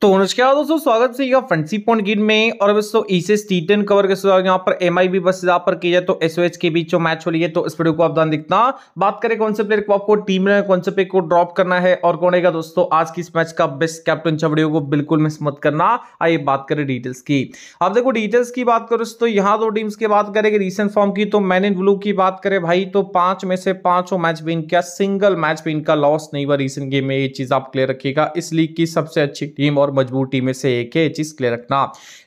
तो नमस्कार दोस्तों स्वागत है आपका फ्रेंडसी पॉइंट गिड में और अब दोस्तों ईसेस टी टेन कवर के साथ यहाँ पर एम आई बी बस यहाँ पर की जाए तो एस एच के बीच जो मैच हो रही है तो इस वीडियो को आप ध्यान दिखना बात करें कौन से प्लेयर को आपको टीम में कौन से प्लेयर को ड्रॉप करना है और कौन है दोस्तों आज की इस मैच का बेस्ट कैप्टन वीडियो को बिल्कुल मिस मत करना आइए बात करें डिटेल्स की अब देखो डिटेल्स की बात करो दोस्तों यहाँ दो टीम्स की बात करें रिसेंट फॉर्म की तो मैन इन ब्लू की बात करें भाई तो पांच में से पांचों मैच भी इनका सिंगल मैच भी इनका लॉस नहीं हुआ रिसेंट गेम में ये चीज आप क्लियर रखिएगा इस लीग की सबसे अच्छी टीम और और मजबूत टीमें से एक है चीज क्लियर रखना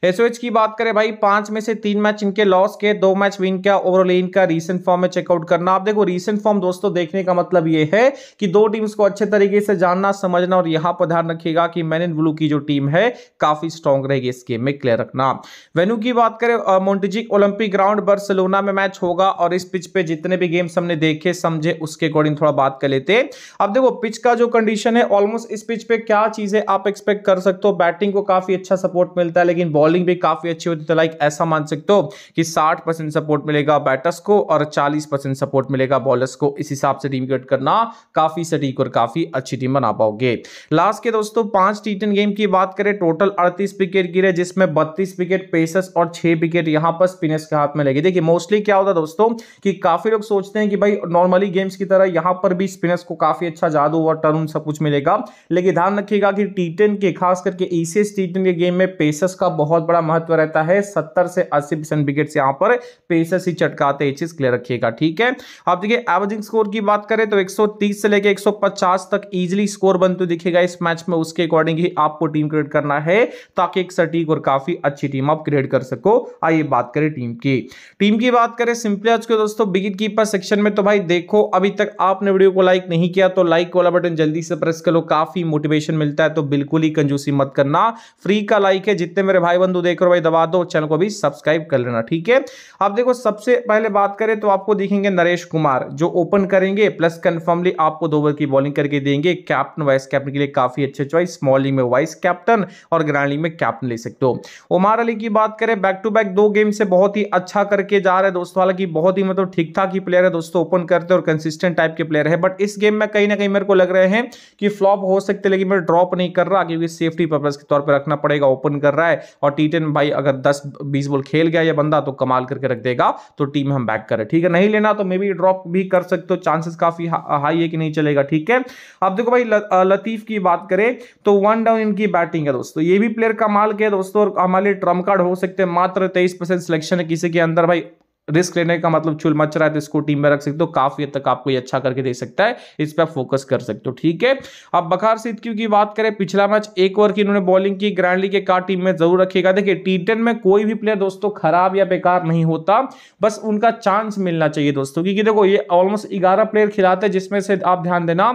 एसओएच की बात करें भाई पांच में से तीन मैच इनके लॉस के दो मैच विन किया ओवरऑल इनका रीसेंट फॉर्म में चेकआउट करना आप देखो रीसेंट फॉर्म दोस्तों देखने का मतलब यह है कि दो टीम्स को अच्छे तरीके से जानना समझना और यहां पर ध्यान रखिएगा कि मैन इन ब्लू की जो टीम है काफी स्ट्रॉन्ग रहेगी इस गेम में क्लियर रखना वेन्यू की बात करें मोन्टेजिक ओलंपिक ग्राउंड बार्सिलोना में मैच होगा और इस पिच पे जितने भी गेम्स हमने देखे समझे उसके अकॉर्डिंग थोड़ा बात कर लेते हैं अब देखो पिच का जो कंडीशन है ऑलमोस्ट इस पिच पे क्या चीजें आप एक्सपेक्ट कर सकते सकते हो बैटिंग को काफी अच्छा सपोर्ट मिलता है लेकिन बॉलिंग भी काफी अच्छी होती है तो लाइक ऐसा मान सकते हो कि साठ परसेंट सपोर्ट मिलेगा बैटर्स को और चालीस परसेंट सपोर्ट मिलेगा बॉलर्स को इस हिसाब से टीम क्रिएट करना काफी सटीक और काफी अच्छी टीम बना पाओगे लास्ट के दोस्तों पांच टी गेम की बात करें टोटल अड़तीस विकेट गिरे जिसमें बत्तीस विकेट पेसर्स और छह विकेट यहाँ पर स्पिनर्स के हाथ में लगे देखिए मोस्टली क्या होता है दोस्तों की काफी लोग सोचते हैं कि भाई नॉर्मली गेम्स की तरह यहाँ पर भी स्पिनर्स को काफी अच्छा जादू और टर्न सब कुछ मिलेगा लेकिन ध्यान रखिएगा कि टी के खास खास करके ईसीएस टी ट्वेंटी गेम में पेसर्स का बहुत बड़ा महत्व रहता है सत्तर से अस्सी परसेंट विकेट यहां पर पेसर्स ही चटकाते हैं चीज क्लियर रखिएगा ठीक है अब देखिए एवरेजिंग स्कोर की बात करें तो 130 से लेकर 150 तक इजिली स्कोर बनते दिखेगा इस मैच में उसके अकॉर्डिंग ही आपको टीम क्रिएट करना है ताकि एक सटीक और काफी अच्छी टीम आप क्रिएट कर सको आइए बात करें टीम की टीम की बात करें सिंपली आज के दोस्तों बिगिन कीपर सेक्शन में तो भाई देखो अभी तक आपने वीडियो को लाइक नहीं किया तो लाइक वाला बटन जल्दी से प्रेस कर लो काफी मोटिवेशन मिलता है तो बिल्कुल ही कंजूसी मिसी मत करना फ्री का लाइक है जितने मेरे भाई बंधु देख रहे हो भाई दबा दो चैनल को भी सब्सक्राइब कर लेना ठीक है अब देखो सबसे पहले बात करें तो आपको देखेंगे नरेश कुमार जो ओपन करेंगे प्लस कंफर्मली आपको दो ओवर की बॉलिंग करके देंगे कैप्टन वाइस कैप्टन के लिए काफी अच्छे चॉइस स्मॉलिंग में वाइस कैप्टन और ग्रैंडिंग में कैप्टन ले सकते हो ओमार अली की बात करें बैक टू बैक दो गेम से बहुत ही अच्छा करके जा रहे दोस्तों हालांकि बहुत ही मतलब ठीक ठाक ही प्लेयर है दोस्तों ओपन करते और कंसिस्टेंट टाइप के प्लेयर है बट इस गेम में कहीं ना कहीं मेरे को लग रहे हैं कि फ्लॉप हो सकते लेकिन मैं ड्रॉप नहीं कर रहा क्योंकि सेफ्टी टेस्टी पर्पज के तौर पर रखना पड़ेगा ओपन कर रहा है और टी टेन भाई अगर दस बीस बोल खेल गया ये बंदा तो कमाल करके रख देगा तो टीम हम बैक करें ठीक है नहीं लेना तो मे बी ड्रॉप भी कर सकते हो चांसेस काफी हाई uh, है कि नहीं चलेगा ठीक है अब देखो भाई uh, लतीफ की बात करें तो वन डाउन इनकी बैटिंग है दोस्तों ये भी प्लेयर कमाल के दोस्तों और हमारे ट्रम्प कार्ड हो सकते हैं मात्र तेईस परसेंट सिलेक्शन है किसी के अंदर भाई रिस्क लेने का मतलब चुल मच रहा है तो इसको टीम में रख सकते हो काफी हद तक आपको ये अच्छा करके दे सकता है इस पर फोकस कर सकते हो ठीक है अब बखार सिद्धियों की बात करें पिछला मैच एक ओवर की इन्होंने बॉलिंग की ग्रैंडली के कार टीम में जरूर रखिएगा देखिए टी में कोई भी प्लेयर दोस्तों खराब या बेकार नहीं होता बस उनका चांस मिलना चाहिए दोस्तों क्योंकि देखो ये ऑलमोस्ट ग्यारह प्लेयर खिलाते हैं जिसमें से आप ध्यान देना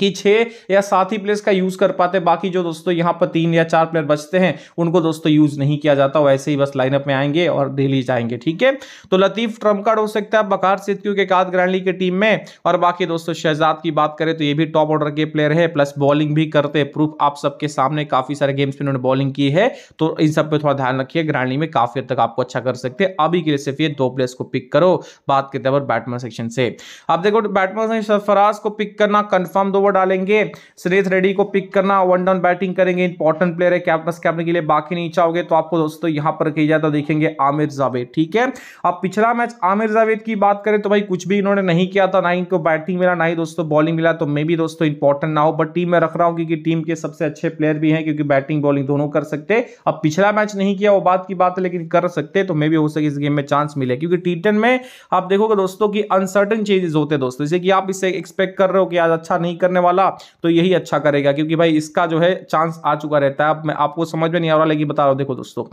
कि छः या सात ही प्लेयर्स का यूज़ कर पाते बाकी जो दोस्तों यहाँ पर तीन या चार प्लेयर बचते हैं उनको दोस्तों यूज़ नहीं किया जाता वैसे ही बस लाइनअप में आएंगे और दिल्ली जाएंगे ठीक है तो लतीफ ट्रम्प कार्ड हो सकता है बकार सिद्धू के काद ग्रैंडली की टीम में और बाकी दोस्तों शहजाद की बात करें तो ये भी टॉप ऑर्डर के प्लेयर है प्लस बॉलिंग भी करते प्रूफ आप सबके सामने काफ़ी सारे गेम्स में उन्होंने बॉलिंग की है तो इन सब पर थोड़ा ध्यान रखिए ग्रैंडली में काफ़ी हद तक आपको अच्छा कर सकते हैं अभी के लिए सिर्फ ये दो प्लेयर्स को पिक करो बात करते हैं बैटमैन सेक्शन से अब देखो बैटमैन सरफराज को पिक करना कन्फर्म चौदह ओवर डालेंगे सुरेश रेड्डी को पिक करना वन डाउन बैटिंग करेंगे इंपॉर्टेंट प्लेयर है कैप्टन कैप्टन के लिए बाकी नहीं चाहोगे तो आपको दोस्तों यहां पर कही जाता तो देखेंगे आमिर जावेद ठीक है अब पिछला मैच आमिर जावेद की बात करें तो भाई कुछ भी इन्होंने नहीं किया था ना इनको बैटिंग मिला ना ही दोस्तों बॉलिंग मिला तो मे भी दोस्तों इंपॉर्टेंट ना हो बट टीम में रख रहा हूँ क्योंकि टीम के सबसे अच्छे प्लेयर भी हैं क्योंकि बैटिंग बॉलिंग दोनों कर सकते अब पिछला मैच नहीं किया वो बात की बात है लेकिन कर सकते तो मे भी हो सके इस गेम में चांस मिले क्योंकि टी में आप देखोगे दोस्तों की अनसर्टन चेंजेस होते हैं दोस्तों जैसे कि आप इसे एक्सपेक्ट कर रहे हो कि आज अच्छा नहीं करने वाला तो यही अच्छा करेगा क्योंकि भाई इसका जो है चांस आ चुका रहता है अब मैं आपको समझ में नहीं आ रहा लेकिन बता रहा हूँ देखो दोस्तों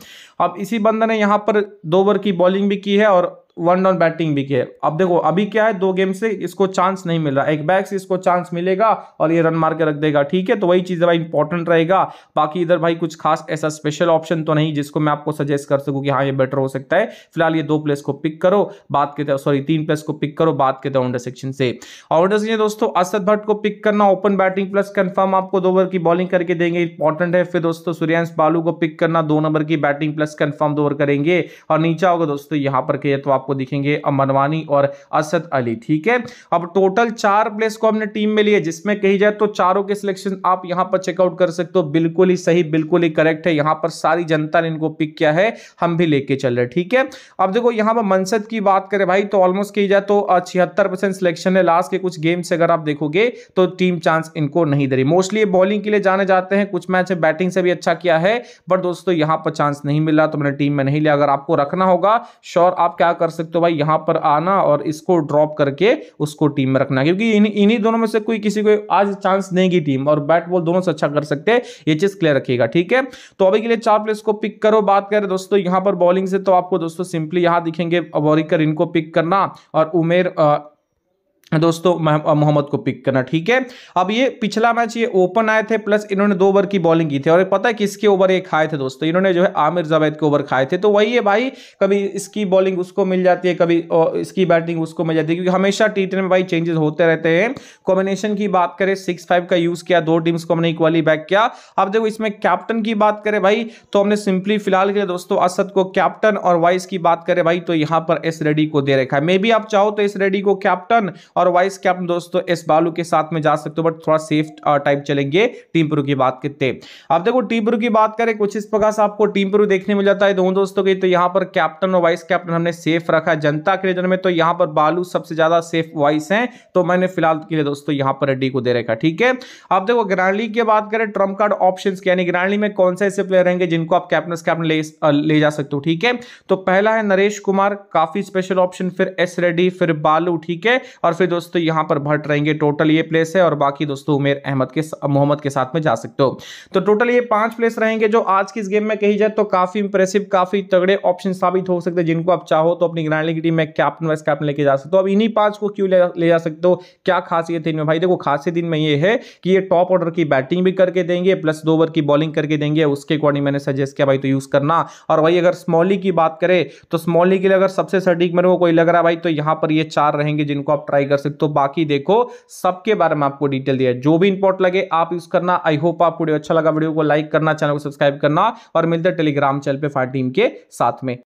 अब इसी बंदा ने यहाँ पर दो ओवर की बॉलिंग भी की है और वन डाउन बैटिंग भी किया अब देखो अभी क्या है दो गेम से इसको चांस नहीं मिल रहा एक बैग से इसको चांस मिलेगा और ये रन मार के रख देगा ठीक है तो वही चीज़ भाई इंपॉर्टेंट रहेगा बाकी इधर भाई कुछ खास ऐसा स्पेशल ऑप्शन तो नहीं जिसको मैं आपको सजेस्ट कर सकूँ कि हाँ ये बेटर हो सकता है फिलहाल ये दो प्लेस को पिक करो बात कहते सॉरी तीन प्लेस को पिक करो बात कहते ऑर्डर सेक्शन से ऑर्डर से दोस्तों असद भट्ट को पिक करना ओपन बैटिंग प्लस कन्फर्म आपको दो ओवर की बॉलिंग करके देंगे इंपॉर्टेंट है फिर दोस्तों सूर्यांश बालू को पिक करना दो नंबर की बैटिंग प्लस कन्फर्म दो ओवर करेंगे और नीचा होगा दोस्तों यहाँ पर कहिए तो आपको आपको दिखेंगे मनवानी और असद अली ठीक है अब टोटल चार प्लेस को हमने टीम में लिए जिसमें कही जाए तो चारों के सिलेक्शन आप यहां पर चेकआउट कर सकते हो बिल्कुल ही सही बिल्कुल ही करेक्ट है यहां पर सारी जनता ने इनको पिक किया है हम भी लेके चल रहे ठीक है अब देखो यहां पर मनसद की बात करें भाई तो ऑलमोस्ट कही जाए तो छिहत्तर सिलेक्शन है लास्ट के कुछ गेम से अगर आप देखोगे तो टीम चांस इनको नहीं दे रही मोस्टली बॉलिंग के लिए जाने जाते हैं कुछ मैच है बैटिंग से भी अच्छा किया है बट दोस्तों यहां पर चांस नहीं मिला तो मैंने टीम में नहीं लिया अगर आपको रखना होगा श्योर आप क्या कर कर सकते हो भाई यहां पर आना और इसको ड्रॉप करके उसको टीम में रखना क्योंकि इन्हीं दोनों में से कोई किसी को आज चांस देगी टीम और बैट बॉल दोनों से अच्छा कर सकते हैं ये चीज क्लियर रखिएगा ठीक है तो अभी के लिए चार प्लेस को पिक करो बात करें दोस्तों यहां पर बॉलिंग से तो आपको दोस्तों सिंपली यहां दिखेंगे वॉरिकर इनको पिक करना और उमेर दोस्तों मोहम्मद को पिक करना ठीक है अब ये पिछला मैच ये ओपन आए थे प्लस इन्होंने दो ओवर की बॉलिंग की थी और पता है किसके ओवर ये खाए थे दोस्तों इन्होंने जो है आमिर जावेद के ओवर खाए थे तो वही है भाई कभी इसकी बॉलिंग उसको मिल जाती है कभी इसकी बैटिंग उसको मिल जाती है क्योंकि हमेशा टी में भाई चेंजेस होते रहते हैं कॉम्बिनेशन की बात करें सिक्स फाइव का यूज किया दो टीम्स को हमने इक्वली बैक किया अब देखो इसमें कैप्टन की बात करें भाई तो हमने सिंपली फिलहाल के दोस्तों असद को कैप्टन और वाइस की बात करें भाई तो यहाँ पर एस रेडी को दे रखा है मे बी आप चाहो तो एस रेडी को कैप्टन और वाइस कैप्टन दोस्तों एस बालू के साथ में जा सकते हो बट थोड़ा सेफ टाइप uh, चलेंगे टीम प्रू की बात करते अब देखो टीम प्रू की बात करें कुछ इस प्रकार से आपको टीम प्रू देखने मिल जाता है दोनों दोस्तों की तो यहाँ पर कैप्टन और वाइस कैप्टन हमने सेफ रखा है जनता के लिए में तो यहाँ पर बालू सबसे ज्यादा सेफ वाइस है तो मैंने फिलहाल के लिए दोस्तों यहाँ पर रेड्डी को दे रखा ठीक है अब देखो ग्रांडली की बात करें ट्रम्प कार्ड ऑप्शन यानी ग्रांडली में कौन से ऐसे प्लेयर रहेंगे जिनको आप कैप्टन कैप्टन ले, uh, ले जा सकते हो ठीक है तो पहला है नरेश कुमार काफी स्पेशल ऑप्शन फिर एस रेड्डी फिर बालू ठीक है और फिर दोस्तों यहां पर भट्ट रहेंगे टोटल ये प्लेस है और बाकी दोस्तों उमेर अहमद के मोहम्मद के साथ में जा सकते हो तो टोटल ये पांच प्लेस रहेंगे जो आज की इस गेम में कही जाए तो काफी इंप्रेसिव काफी तगड़े ऑप्शन साबित हो सकते हैं जिनको आप चाहो तो अपनी ग्रैंड लीग टीम में कैप्टन वाइस कैप्टन लेके जा सकते हो अब इन्हीं पांच को क्यों ले जा सकते हो क्या खासियत है इनमें भाई देखो खासियत इनमें यह है कि ये टॉप ऑर्डर की बैटिंग भी करके देंगे प्लस दो ओवर की बॉलिंग करके देंगे उसके अकॉर्डिंग मैंने सजेस्ट किया भाई तो यूज करना और भाई अगर स्मॉली की बात करें तो स्मॉली के लिए अगर सबसे सटीक मेरे को कोई लग रहा है भाई तो यहां पर ये चार रहेंगे जिनको आप ट्राई कर सकते हो तो बाकी देखो सबके बारे में आपको डिटेल दिया जो भी इंपोर्ट लगे आप यूज करना आई होप आप वीडियो अच्छा लगा वीडियो को लाइक करना चैनल को सब्सक्राइब करना और मिलते टेलीग्राम चैनल पे फायर टीम के साथ में